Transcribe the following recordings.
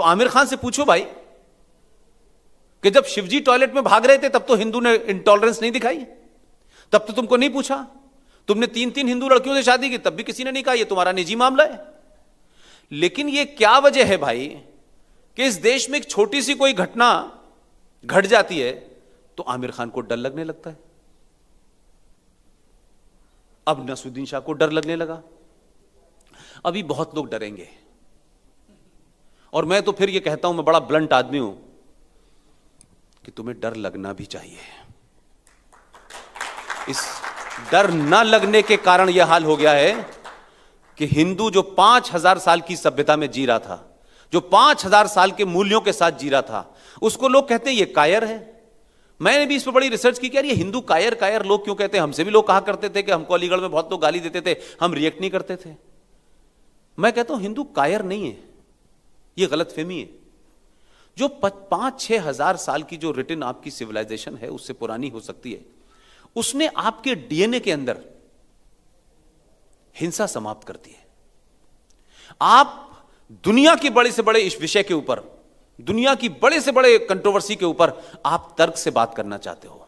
तो आमिर खान से पूछो भाई कि जब शिवजी टॉयलेट में भाग रहे थे तब तो हिंदू ने इंटॉलरेंस नहीं दिखाई तब तो तुमको नहीं पूछा तुमने तीन तीन हिंदू लड़कियों से शादी की तब भी किसी ने नहीं कहा यह तुम्हारा निजी मामला है लेकिन यह क्या वजह है भाई कि इस देश में एक छोटी सी कोई घटना घट जाती है तो आमिर खान को डर लगने लगता है अब नसुद्दीन शाह को डर लगने लगा अभी बहुत लोग डरेंगे और मैं तो फिर ये कहता हूं मैं बड़ा ब्लंट आदमी हूं कि तुम्हें डर लगना भी चाहिए इस डर ना लगने के कारण यह हाल हो गया है कि हिंदू जो पांच हजार साल की सभ्यता में जी रहा था जो पांच हजार साल के मूल्यों के साथ जी रहा था उसको लोग कहते हैं ये कायर है मैंने भी इस पर बड़ी रिसर्च की कि यार ये हिंदू कायर कायर लोग क्यों कहते हैं हमसे भी लोग कहा करते थे कि हमको अलीगढ़ में बहुत लोग गाली देते थे हम रिएक्ट नहीं करते थे मैं कहता हूं हिंदू कायर नहीं है ये गलत फहमी है जो पांच छह हजार साल की जो रिटर्न आपकी सिविलाइजेशन है उससे पुरानी हो सकती है उसने आपके डीएनए के अंदर हिंसा समाप्त कर दी है आप दुनिया के बड़े से बड़े इस विषय के ऊपर दुनिया की बड़े से बड़े कंट्रोवर्सी के ऊपर आप तर्क से बात करना चाहते हो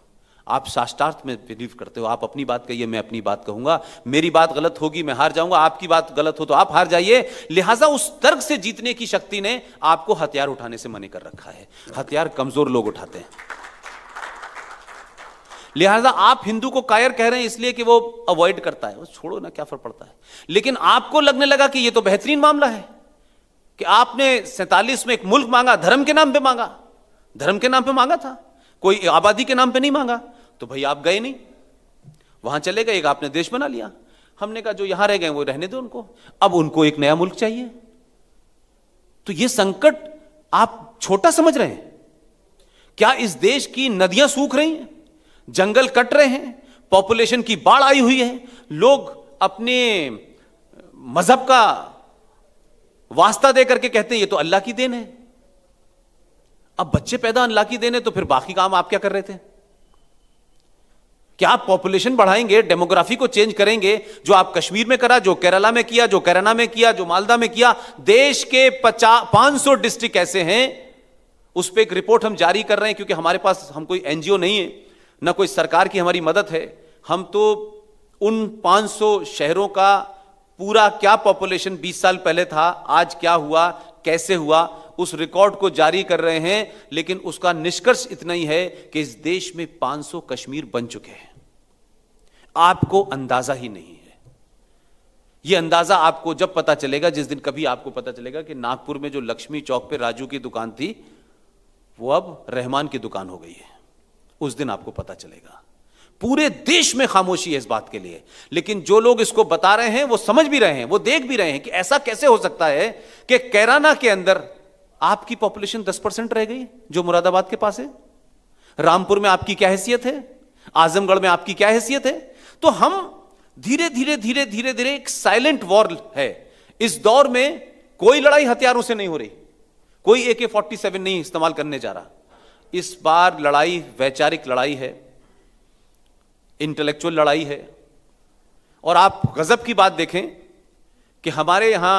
आप शास्त्रार्थ में बिलीव करते हो आप अपनी बात कहिए मैं अपनी बात कहूंगा मेरी बात गलत होगी मैं हार जाऊंगा आपकी बात गलत हो तो आप हार जाइए लिहाजा उस तर्क से जीतने की शक्ति ने आपको हथियार उठाने से मने कर रखा है हथियार कमजोर लोग उठाते हैं लिहाजा आप हिंदू को कायर कह रहे हैं इसलिए कि वो अवॉइड करता है वो छोड़ो ना क्या फर्क पड़ता है लेकिन आपको लगने लगा कि ये तो बेहतरीन मामला है कि आपने सैतालीस में एक मुल्क मांगा धर्म के नाम पे मांगा धर्म के नाम पे मांगा था कोई आबादी के नाम पे नहीं मांगा तो भाई आप गए नहीं वहां चले गए एक आपने देश बना लिया हमने कहा जो यहां रह गए वो रहने दो उनको अब उनको एक नया मुल्क चाहिए तो ये संकट आप छोटा समझ रहे हैं क्या इस देश की नदियां सूख रही हैं जंगल कट रहे हैं पॉपुलेशन की बाढ़ आई हुई है लोग अपने मजहब का वास्ता दे करके कहते हैं ये तो अल्लाह की देन है अब बच्चे पैदा अनलाकी देने तो फिर बाकी काम आप क्या कर रहे थे क्या आप पॉपुलेशन बढ़ाएंगे डेमोग्राफी को चेंज करेंगे जो आप कश्मीर में करा जो केरला में किया जो केरना में किया जो मालदा में किया देश के पचास पांच सौ डिस्ट्रिक्ट ऐसे हैं उस पर एक रिपोर्ट हम जारी कर रहे हैं क्योंकि हमारे पास हम कोई एनजीओ नहीं है ना कोई सरकार की हमारी मदद है हम तो उन 500 शहरों का पूरा क्या पॉपुलेशन 20 साल पहले था आज क्या हुआ कैसे हुआ उस रिकॉर्ड को जारी कर रहे हैं लेकिन उसका निष्कर्ष इतना ही है कि इस देश में 500 कश्मीर बन चुके हैं आपको अंदाजा ही नहीं है यह अंदाजा आपको जब पता चलेगा जिस दिन कभी आपको पता चलेगा कि नागपुर में जो लक्ष्मी चौक पर राजू की दुकान थी वो अब रहमान की दुकान हो गई है उस दिन आपको पता चलेगा पूरे देश में खामोशी है इस बात के लिए लेकिन जो लोग इसको बता रहे हैं वो समझ भी रहे हैं वो देख भी रहे हैं कि ऐसा कैसे हो सकता है कि कैराना के अंदर आपकी पॉपुलेशन दस परसेंट रह गई जो मुरादाबाद के पास है रामपुर में आपकी क्या हैसियत है आजमगढ़ में आपकी क्या हैसियत है तो हम धीरे धीरे धीरे धीरे धीरे एक साइलेंट वॉर है इस दौर में कोई लड़ाई हथियारों से नहीं हो रही कोई ए के फोर्टी सेवन नहीं इस्तेमाल करने जा रहा इस बार लड़ाई वैचारिक लड़ाई है इंटेलेक्चुअल लड़ाई है और आप गजब की बात देखें कि हमारे यहां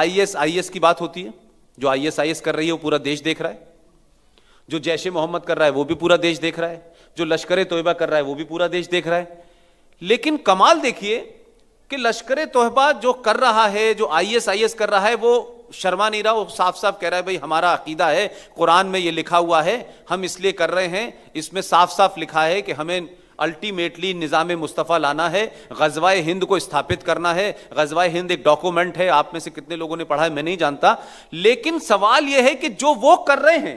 आई एस आई एस की बात होती है जो आई एस आई एस कर रही है वो पूरा देश देख रहा है जो जैश मोहम्मद कर रहा है वो भी पूरा देश देख रहा है जो लश्कर तोयबा कर रहा है वो भी पूरा देश देख रहा है लेकिन कमाल देखिए कि लश्कर तोयबा जो कर रहा है जो आई एस आई एस कर रहा है वो शर्मा नहीं रहा वो साफ साफ कह रहा है भाई हमारा अकीदा है कुरान में ये लिखा हुआ है हम इसलिए कर रहे हैं इसमें साफ साफ लिखा है कि हमें अल्टीमेटली निज़ाम मुस्तफ़ा लाना है गजवाए हिंद को स्थापित करना है गजवाए हिंद एक डॉक्यूमेंट है आप में से कितने लोगों ने पढ़ा है मैं नहीं जानता लेकिन सवाल यह है कि जो वो कर रहे हैं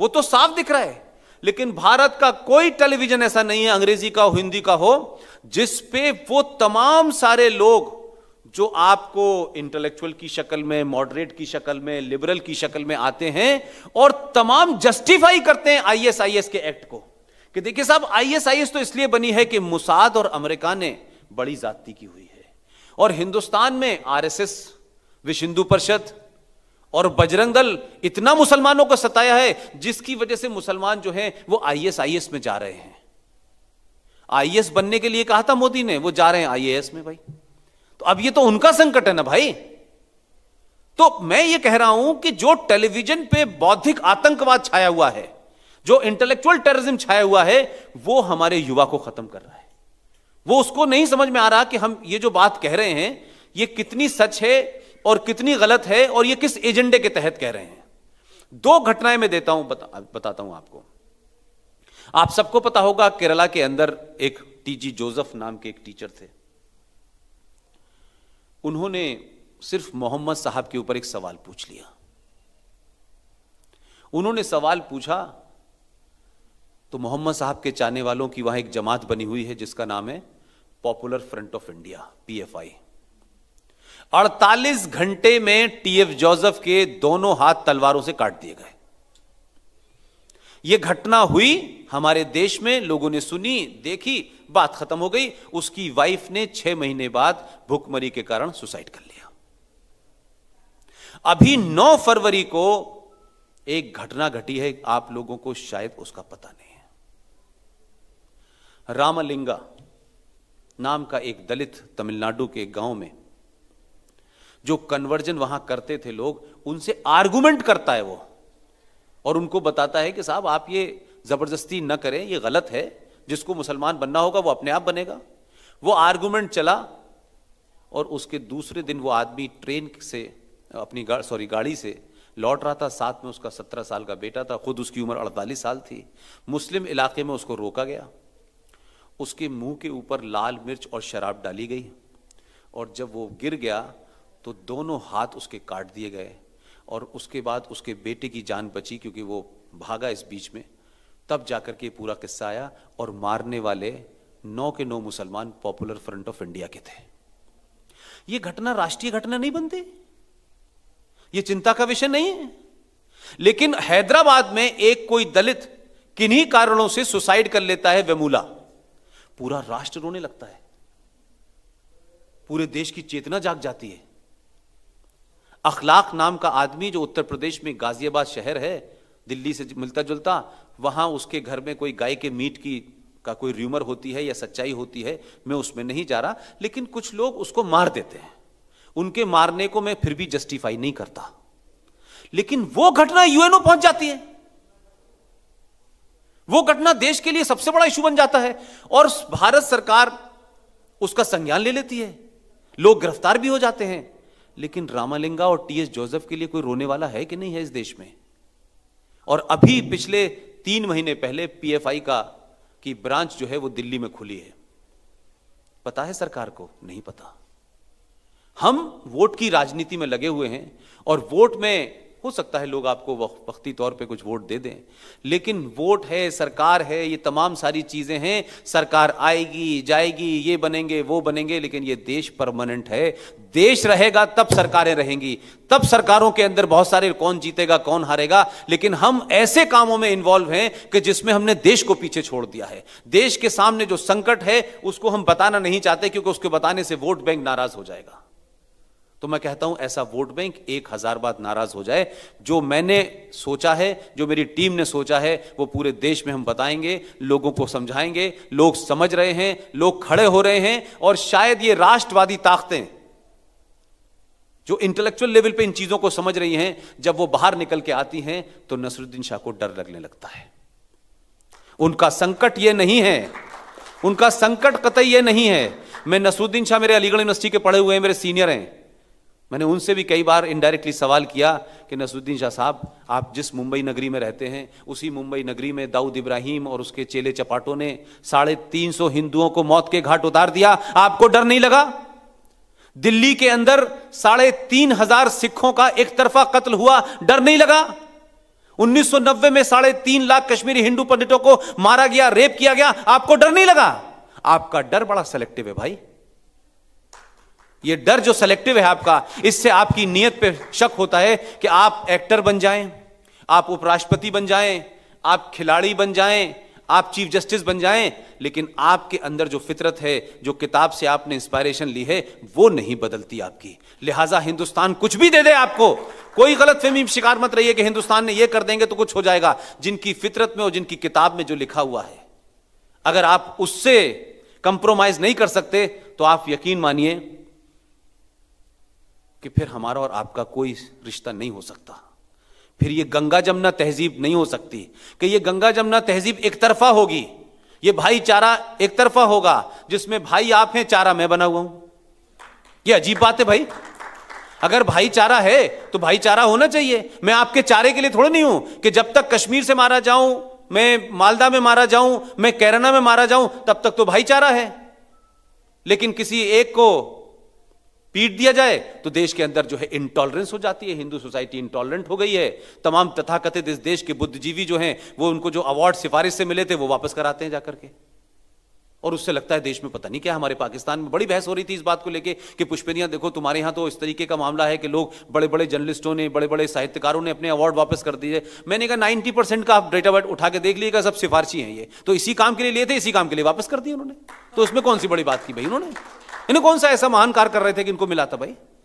वो तो साफ दिख रहा है लेकिन भारत का कोई टेलीविजन ऐसा नहीं है अंग्रेजी का हो हिंदी का हो जिस पे वो तमाम सारे लोग जो आपको इंटेलेक्चुअल की शक्ल में मॉडरेट की शक्ल में लिबरल की शक्ल में आते हैं और तमाम जस्टिफाई करते हैं आईएसआईएस के एक्ट को कि देखिए साहब आईएसआईएस तो इसलिए बनी है कि मुसाद और अमेरिका ने बड़ी जाति की हुई है और हिंदुस्तान में आरएसएस विश्व हिंदू परिषद और बजरंग दल इतना मुसलमानों को सताया है जिसकी वजह से मुसलमान जो है वो आईएसआईएस में जा रहे हैं आईएएस बनने के लिए कहा था मोदी ने वो जा रहे हैं आईएएस में भाई तो अब ये तो उनका संकट है ना भाई तो मैं ये कह रहा हूं कि जो टेलीविजन पे बौद्धिक आतंकवाद छाया हुआ है जो इंटेलेक्चुअल टेररिज्म छाया हुआ है वो हमारे युवा को खत्म कर रहा है वो उसको नहीं समझ में आ रहा कि हम ये जो बात कह रहे हैं ये कितनी सच है और कितनी गलत है और ये किस एजेंडे के तहत कह रहे हैं दो घटनाएं मैं देता हूं बता, बताता हूं आपको आप सबको पता होगा केरला के अंदर एक टीजी जोसेफ नाम के एक टीचर थे उन्होंने सिर्फ मोहम्मद साहब के ऊपर एक सवाल पूछ लिया उन्होंने सवाल पूछा तो मोहम्मद साहब के चाहने वालों की वहां एक जमात बनी हुई है जिसका नाम है Popular Front of India PFI 48 घंटे में टीएफ जोसेफ के दोनों हाथ तलवारों से काट दिए गए यह घटना हुई हमारे देश में लोगों ने सुनी देखी बात खत्म हो गई उसकी वाइफ ने छह महीने बाद भूखमरी के कारण सुसाइड कर लिया अभी 9 फरवरी को एक घटना घटी है आप लोगों को शायद उसका पता नहीं रामलिंगा नाम का एक दलित तमिलनाडु के एक गांव में जो कन्वर्जन वहां करते थे लोग उनसे आर्गुमेंट करता है वो और उनको बताता है कि साहब आप ये जबरदस्ती न करें ये गलत है जिसको मुसलमान बनना होगा वो अपने आप बनेगा वो आर्गुमेंट चला और उसके दूसरे दिन वो आदमी ट्रेन से अपनी गा, सॉरी गाड़ी से लौट रहा था साथ में उसका सत्रह साल का बेटा था खुद उसकी उम्र अड़तालीस साल थी मुस्लिम इलाके में उसको रोका गया उसके मुंह के ऊपर लाल मिर्च और शराब डाली गई और जब वो गिर गया तो दोनों हाथ उसके काट दिए गए और उसके बाद उसके बेटे की जान बची क्योंकि वो भागा इस बीच में तब जाकर के पूरा किस्सा आया और मारने वाले नौ के नौ मुसलमान पॉपुलर फ्रंट ऑफ इंडिया के थे ये घटना राष्ट्रीय घटना नहीं बनती ये चिंता का विषय नहीं है लेकिन हैदराबाद में एक कोई दलित किन्हीं कारणों से सुसाइड कर लेता है वेमूला पूरा राष्ट्र रोने लगता है पूरे देश की चेतना जाग जाती है अखलाक नाम का आदमी जो उत्तर प्रदेश में गाजियाबाद शहर है दिल्ली से मिलता जुलता वहां उसके घर में कोई गाय के मीट की का कोई र्यूमर होती है या सच्चाई होती है मैं उसमें नहीं जा रहा लेकिन कुछ लोग उसको मार देते हैं उनके मारने को मैं फिर भी जस्टिफाई नहीं करता लेकिन वो घटना यूएनओ पहुंच जाती है वो घटना देश के लिए सबसे बड़ा इशू बन जाता है और भारत सरकार उसका संज्ञान ले लेती है लोग गिरफ्तार भी हो जाते हैं लेकिन रामालिंगा और टी एस जोसेफ के लिए कोई रोने वाला है कि नहीं है इस देश में और अभी पिछले तीन महीने पहले पीएफआई का की ब्रांच जो है वो दिल्ली में खुली है पता है सरकार को नहीं पता हम वोट की राजनीति में लगे हुए हैं और वोट में हो सकता है लोग आपको वक्ती तौर पे कुछ वोट दे दें लेकिन वोट है सरकार है ये तमाम सारी चीज़ें हैं सरकार आएगी जाएगी ये बनेंगे वो बनेंगे लेकिन ये देश परमानेंट है देश रहेगा तब सरकारें रहेंगी तब सरकारों के अंदर बहुत सारे कौन जीतेगा कौन हारेगा लेकिन हम ऐसे कामों में इन्वॉल्व हैं कि जिसमें हमने देश को पीछे छोड़ दिया है देश के सामने जो संकट है उसको हम बताना नहीं चाहते क्योंकि उसके बताने से वोट बैंक नाराज हो जाएगा तो मैं कहता हूं ऐसा वोट बैंक एक हजार बार नाराज हो जाए जो मैंने सोचा है जो मेरी टीम ने सोचा है वो पूरे देश में हम बताएंगे लोगों को समझाएंगे लोग समझ रहे हैं लोग खड़े हो रहे हैं और शायद ये राष्ट्रवादी ताकतें जो इंटेलेक्चुअल लेवल पे इन चीजों को समझ रही हैं जब वो बाहर निकल के आती हैं तो नसरुद्दीन शाह को डर लगने लगता है उनका संकट ये नहीं है उनका संकट कतई ये नहीं है मैं नसरुद्दीन शाह मेरे अलीगढ़ यूनिवर्सिटी के पढ़े हुए हैं मेरे सीनियर हैं मैंने उनसे भी कई बार इनडायरेक्टली सवाल किया कि नसरुद्दीन शाह साहब आप जिस मुंबई नगरी में रहते हैं उसी मुंबई नगरी में दाऊद इब्राहिम और उसके चेले चपाटों ने साढ़े तीन सौ हिंदुओं को मौत के घाट उतार दिया आपको डर नहीं लगा दिल्ली के अंदर साढ़े तीन हजार सिखों का एक तरफा कत्ल हुआ डर नहीं लगा 1990 में साढ़े तीन लाख कश्मीरी हिंदू पंडितों को मारा गया रेप किया गया आपको डर नहीं लगा आपका डर बड़ा सेलेक्टिव है भाई ये डर जो सेलेक्टिव है आपका इससे आपकी नीयत पे शक होता है कि आप एक्टर बन जाएं, आप उपराष्ट्रपति बन जाएं, आप खिलाड़ी बन जाएं, आप चीफ जस्टिस बन जाएं, लेकिन आपके अंदर जो फितरत है जो किताब से आपने इंस्पायरेशन ली है वो नहीं बदलती आपकी लिहाजा हिंदुस्तान कुछ भी दे दे आपको कोई गलत फहमी शिकार मत रहिए कि हिंदुस्तान ने ये कर देंगे तो कुछ हो जाएगा जिनकी फितरत में और जिनकी किताब में जो लिखा हुआ है अगर आप उससे कंप्रोमाइज नहीं कर सकते तो आप यकीन मानिए कि फिर हमारा और आपका कोई रिश्ता नहीं हो सकता फिर ये गंगा जमुना तहजीब नहीं हो सकती कि ये गंगा जमुना तहजीब एक तरफा होगी ये भाईचारा एक तरफा होगा जिसमें भाई आप हैं चारा मैं बना हुआ हूं ये अजीब बात है भाई अगर भाईचारा है तो भाईचारा होना चाहिए मैं आपके चारे के लिए थोड़ा नहीं हूं कि जब तक कश्मीर से मारा जाऊं मैं मालदा में मारा जाऊं मैं कैराना में मारा जाऊं तब तक तो भाईचारा है लेकिन किसी एक को पीट दिया जाए तो देश के अंदर जो है इंटॉलरेंस हो जाती है हिंदू सोसाइटी इंटॉलरेंट हो गई है तमाम तथाकथित इस देश के बुद्धिजीवी जो हैं वो उनको जो अवार्ड सिफारिश से मिले थे वो वापस कराते हैं जाकर के और उससे लगता है देश में पता नहीं क्या हमारे पाकिस्तान में बड़ी बहस हो रही थी इस बात को लेके कि पुष्पनिया देखो तुम्हारे यहाँ तो इस तरीके का मामला है कि लोग बड़े बड़े जर्नलिस्टों ने बड़े बड़े साहित्यकारों ने अपने अवार्ड वापस कर दिए मैंने कहा नाइन्टी परसेंट का आप डेटा बैट उठा के देख लिएगा सब सिफारशी है ये तो इसी काम के लिए लिए थे इसी काम के लिए वापस कर दिए उन्होंने तो उसमें कौन सी बड़ी बात की भाई उन्होंने इन्हें कौन सा ऐसा महान कार्य कर रहे थे कि इनको मिला था भाई